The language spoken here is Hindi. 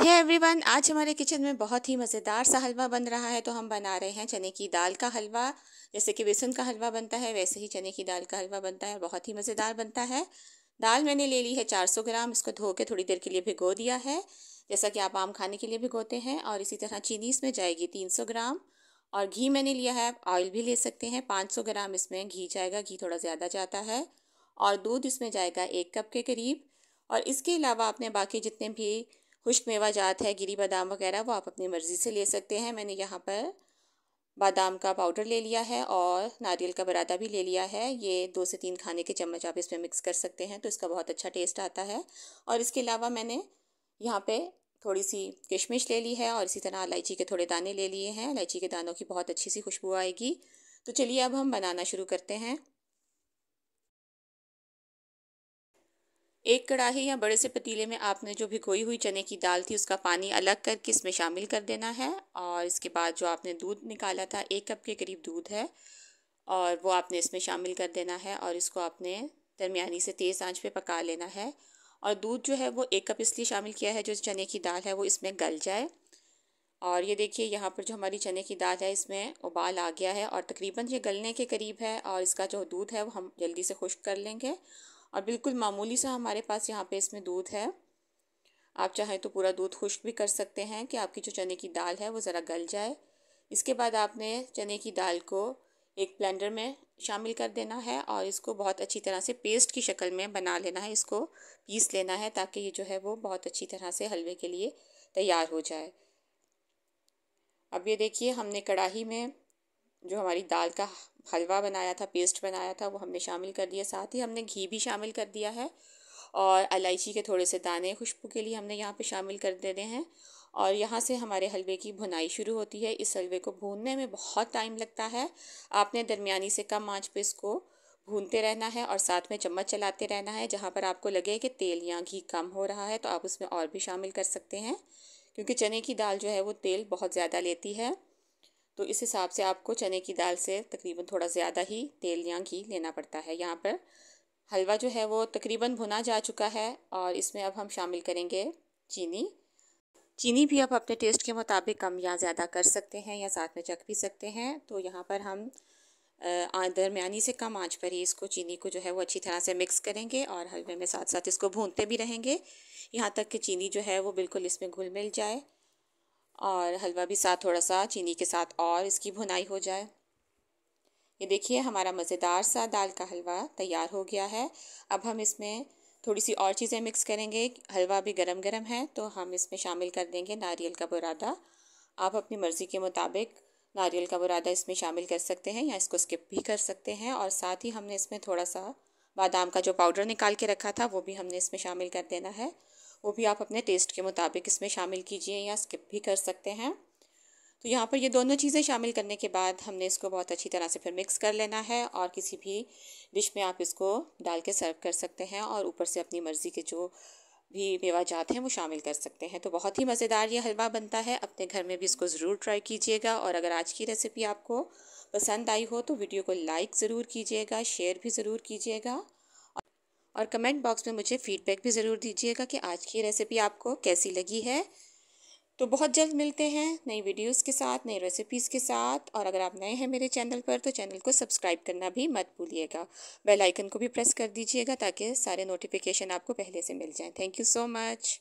है hey एवरीवन आज हमारे किचन में बहुत ही मज़ेदार सा हलवा बन रहा है तो हम बना रहे हैं चने की दाल का हलवा जैसे कि बेसन का हलवा बनता है वैसे ही चने की दाल का हलवा बनता है बहुत ही मज़ेदार बनता है दाल मैंने ले ली है 400 ग्राम इसको धो के थोड़ी देर के लिए भिगो दिया है जैसा कि आप आम खाने के लिए भिगोते हैं और इसी तरह चीनी इसमें जाएगी तीन ग्राम और घी मैंने लिया है ऑयल भी ले सकते हैं पाँच ग्राम इसमें घी जाएगा घी थोड़ा ज़्यादा जाता है और दूध इसमें जाएगा एक कप के करीब और इसके अलावा आपने बाकी जितने भी खुश्क मेवा जात है गिरी बादाम वगैरह वो आप अपनी मर्ज़ी से ले सकते हैं मैंने यहाँ पर बादाम का पाउडर ले लिया है और नारियल का बरादा भी ले लिया है ये दो से तीन खाने के चम्मच आप इसमें मिक्स कर सकते हैं तो इसका बहुत अच्छा टेस्ट आता है और इसके अलावा मैंने यहाँ पे थोड़ी सी किशमिश ले ली है और इसी तरह इलायची के थोड़े दाने ले लिए हैं इलायची के दानों की बहुत अच्छी सी खुशबू आएगी तो चलिए अब हम बनाना शुरू करते हैं एक कढ़ाही या बड़े से पतीले में आपने जो भिगोई हुई चने की दाल थी उसका पानी अलग करके इसमें शामिल कर देना है और इसके बाद जो आपने दूध निकाला था एक कप के करीब दूध है और वो आपने इसमें शामिल कर देना है और इसको आपने दरमियानी से तेज़ आंच पे पका लेना है और दूध जो है वो एक कप इसलिए शामिल किया है जो चने की दाल है वो इसमें गल जाए और ये देखिए यहाँ पर जो हमारी चने की दाल है इसमें उबाल आ गया है और तकरीबन ये गलने के करीब है और इसका जो दूध है वो हम जल्दी से खुश्क कर लेंगे और बिल्कुल मामूली सा हमारे पास यहाँ पे इसमें दूध है आप चाहें तो पूरा दूध खुश्क भी कर सकते हैं कि आपकी जो चने की दाल है वो ज़रा गल जाए इसके बाद आपने चने की दाल को एक ब्लेंडर में शामिल कर देना है और इसको बहुत अच्छी तरह से पेस्ट की शक्ल में बना लेना है इसको पीस लेना है ताकि ये जो है वो बहुत अच्छी तरह से हलवे के लिए तैयार हो जाए अब ये देखिए हमने कढ़ाई में जो हमारी दाल का हलवा बनाया था पेस्ट बनाया था वो हमने शामिल कर दिया साथ ही हमने घी भी शामिल कर दिया है और इलायची के थोड़े से दाने खुशबू के लिए हमने यहाँ पे शामिल कर देने हैं और यहाँ से हमारे हलवे की भुनाई शुरू होती है इस हलवे को भूनने में बहुत टाइम लगता है आपने दरमियानी से कम आँच पर इसको भूनते रहना है और साथ में चम्मच चलाते रहना है जहाँ पर आपको लगे कि तेल या घी कम हो रहा है तो आप उसमें और भी शामिल कर सकते हैं क्योंकि चने की दाल जो है वो तेल बहुत ज़्यादा लेती है तो इस हिसाब से आपको चने की दाल से तकरीबन थोड़ा ज़्यादा ही तेल या घी लेना पड़ता है यहाँ पर हलवा जो है वो तकरीबन भुना जा चुका है और इसमें अब हम शामिल करेंगे चीनी चीनी भी आप अपने टेस्ट के मुताबिक कम या ज़्यादा कर सकते हैं या साथ में चख भी सकते हैं तो यहाँ पर हम दरमियानी से कम आंच पर ही इसको चीनी को जो है वो अच्छी तरह से मिक्स करेंगे और हलवे में साथ साथ इसको भूनते भी रहेंगे यहाँ तक कि चीनी जो है वो बिल्कुल इसमें घुल मिल जाए और हलवा भी साथ थोड़ा सा चीनी के साथ और इसकी भुनाई हो जाए ये देखिए हमारा मज़ेदार सा दाल का हलवा तैयार हो गया है अब हम इसमें थोड़ी सी और चीज़ें मिक्स करेंगे हलवा भी गरम गरम है तो हम इसमें शामिल कर देंगे नारियल का बुरादा आप अपनी मर्ज़ी के मुताबिक नारियल का बुरादा इसमें शामिल कर सकते हैं या इसको स्किप भी कर सकते हैं और साथ ही हमने इसमें थोड़ा सा बादाम का जो पाउडर निकाल के रखा था वो भी हमने इसमें शामिल कर देना है वो भी आप अपने टेस्ट के मुताबिक इसमें शामिल कीजिए या स्किप भी कर सकते हैं तो यहाँ पर ये दोनों चीज़ें शामिल करने के बाद हमने इसको बहुत अच्छी तरह से फिर मिक्स कर लेना है और किसी भी डिश में आप इसको डाल के सर्व कर सकते हैं और ऊपर से अपनी मर्ज़ी के जो भी जात हैं वो शामिल कर सकते हैं तो बहुत ही मज़ेदार ये हलवा बनता है अपने घर में भी इसको ज़रूर ट्राई कीजिएगा और अगर आज की रेसिपी आपको पसंद आई हो तो वीडियो को लाइक ज़रूर कीजिएगा शेयर भी ज़रूर कीजिएगा और कमेंट बॉक्स में मुझे फ़ीडबैक भी ज़रूर दीजिएगा कि आज की रेसिपी आपको कैसी लगी है तो बहुत जल्द मिलते हैं नई वीडियोस के साथ नई रेसिपीज़ के साथ और अगर आप नए हैं मेरे चैनल पर तो चैनल को सब्सक्राइब करना भी मत भूलिएगा बेल आइकन को भी प्रेस कर दीजिएगा ताकि सारे नोटिफिकेशन आपको पहले से मिल जाएँ थैंक यू सो मच